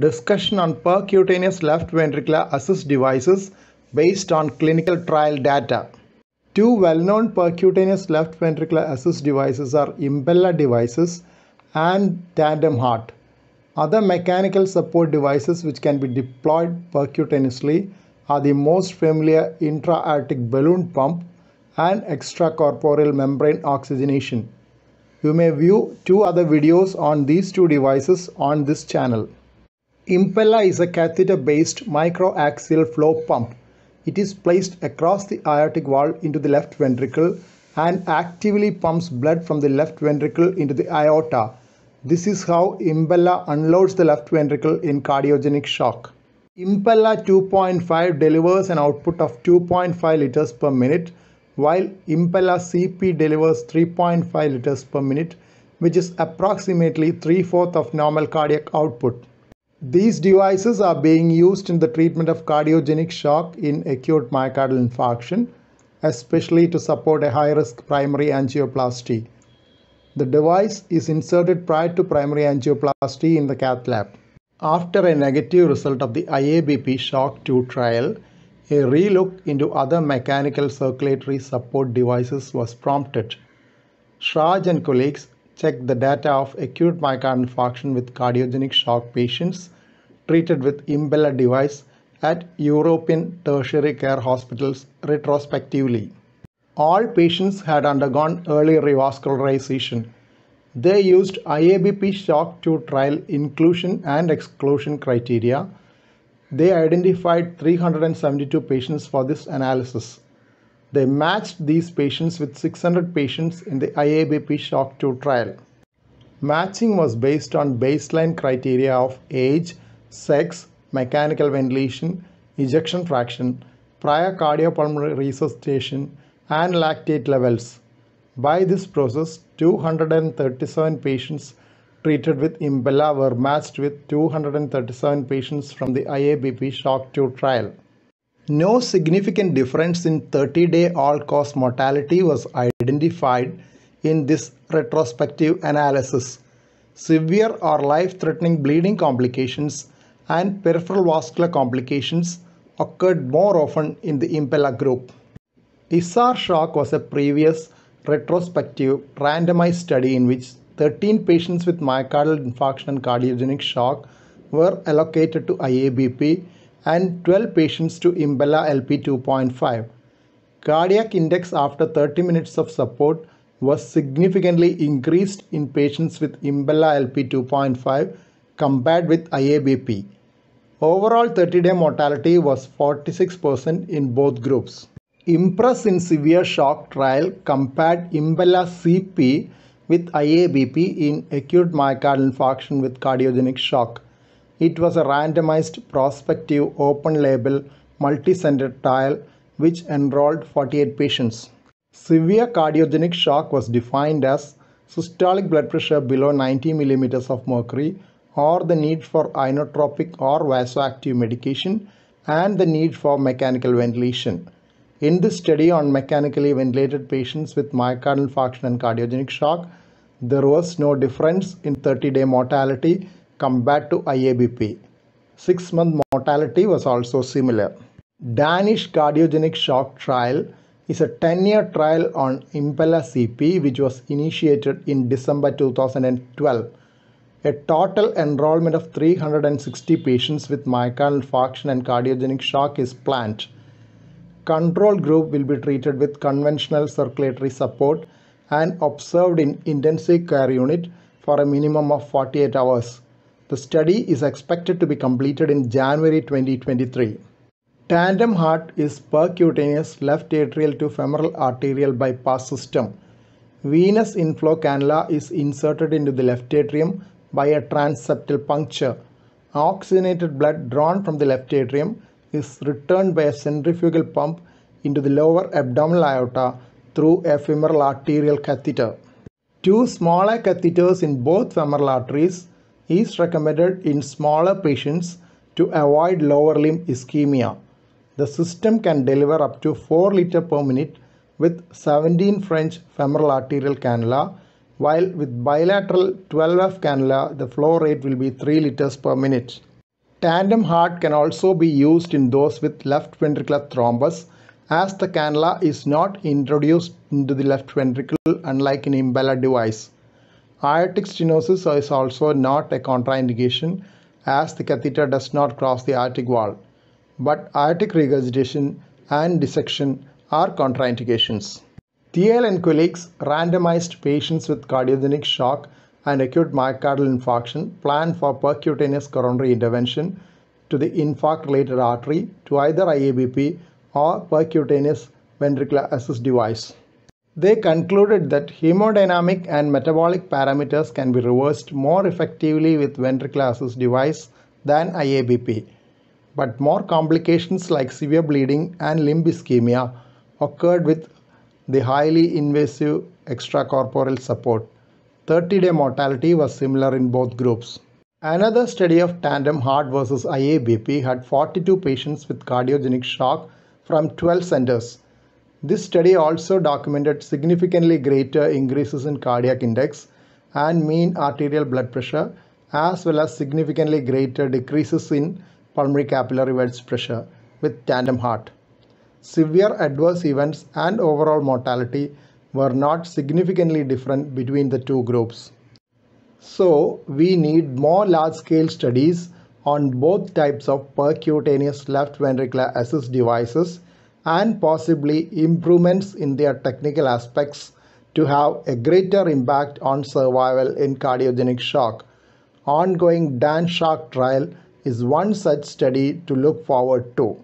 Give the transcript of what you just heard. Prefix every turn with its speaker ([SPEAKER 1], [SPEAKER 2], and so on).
[SPEAKER 1] discussion on percutaneous left ventricular assist devices based on clinical trial data. Two well-known percutaneous left ventricular assist devices are Impella devices and tandem heart. Other mechanical support devices which can be deployed percutaneously are the most familiar intra-aortic balloon pump and extracorporeal membrane oxygenation. You may view two other videos on these two devices on this channel. Impella is a catheter based microaxial flow pump. It is placed across the aortic wall into the left ventricle and actively pumps blood from the left ventricle into the aorta. This is how Impella unloads the left ventricle in cardiogenic shock. Impella 2.5 delivers an output of 2.5 liters per minute while Impella CP delivers 3.5 liters per minute which is approximately 3 fourths of normal cardiac output. These devices are being used in the treatment of cardiogenic shock in acute myocardial infarction, especially to support a high-risk primary angioplasty. The device is inserted prior to primary angioplasty in the cath lab. After a negative result of the IABP Shock 2 trial, a relook into other mechanical circulatory support devices was prompted. Shraj and colleagues checked the data of acute myocardial infarction with cardiogenic shock patients treated with Impella device at European tertiary care hospitals retrospectively. All patients had undergone early revascularization. They used IABP shock to trial inclusion and exclusion criteria. They identified 372 patients for this analysis. They matched these patients with 600 patients in the IABP shock 2 trial. Matching was based on baseline criteria of age, sex, mechanical ventilation, ejection fraction, prior cardiopulmonary resuscitation, and lactate levels. By this process, 237 patients treated with Impella were matched with 237 patients from the IABP Shock 2 trial. No significant difference in 30-day all-cause mortality was identified in this retrospective analysis. Severe or life-threatening bleeding complications and peripheral vascular complications occurred more often in the Impella group. ISAR shock was a previous retrospective randomized study in which 13 patients with myocardial infarction and cardiogenic shock were allocated to IABP and 12 patients to Imbella LP 2.5. Cardiac index after 30 minutes of support was significantly increased in patients with Imbella LP 2.5 compared with IABP. Overall 30-day mortality was 46% in both groups. Impress in severe shock trial compared Imbella CP with IABP in acute myocardial infarction with cardiogenic shock. It was a randomized prospective open label multicenter trial which enrolled 48 patients. Severe cardiogenic shock was defined as systolic blood pressure below 90 millimeters of mercury or the need for inotropic or vasoactive medication and the need for mechanical ventilation. In this study on mechanically ventilated patients with myocardial infarction and cardiogenic shock, there was no difference in 30-day mortality compared to IABP. Six-month mortality was also similar. Danish cardiogenic shock trial is a 10-year trial on Impella CP which was initiated in December 2012 a total enrollment of 360 patients with myocardial infarction and cardiogenic shock is planned. Control group will be treated with conventional circulatory support and observed in intensive care unit for a minimum of 48 hours. The study is expected to be completed in January 2023. Tandem heart is percutaneous left atrial to femoral arterial bypass system. Venous inflow cannula is inserted into the left atrium by a transeptal puncture. Oxygenated blood drawn from the left atrium is returned by a centrifugal pump into the lower abdominal aorta through a femoral arterial catheter. Two smaller catheters in both femoral arteries is recommended in smaller patients to avoid lower limb ischemia. The system can deliver up to 4 liter per minute with 17 French femoral arterial cannula while with bilateral 12F cannula the flow rate will be 3 liters per minute. Tandem heart can also be used in those with left ventricular thrombus as the cannula is not introduced into the left ventricle unlike in Impella device. Aortic stenosis is also not a contraindication as the catheter does not cross the aortic wall, but aortic regurgitation and dissection are contraindications. TL and colleagues randomized patients with cardiogenic shock and acute myocardial infarction planned for percutaneous coronary intervention to the infarct-related artery to either IABP or percutaneous ventricular assist device. They concluded that hemodynamic and metabolic parameters can be reversed more effectively with ventricular assist device than IABP. But more complications like severe bleeding and limb ischemia occurred with the highly invasive extracorporeal support. 30-day mortality was similar in both groups. Another study of tandem heart versus IABP had 42 patients with cardiogenic shock from 12 centers. This study also documented significantly greater increases in cardiac index and mean arterial blood pressure as well as significantly greater decreases in pulmonary capillary wedge pressure with tandem heart severe adverse events and overall mortality were not significantly different between the two groups. So, we need more large-scale studies on both types of percutaneous left ventricular assist devices and possibly improvements in their technical aspects to have a greater impact on survival in cardiogenic shock. Ongoing DAN shock trial is one such study to look forward to.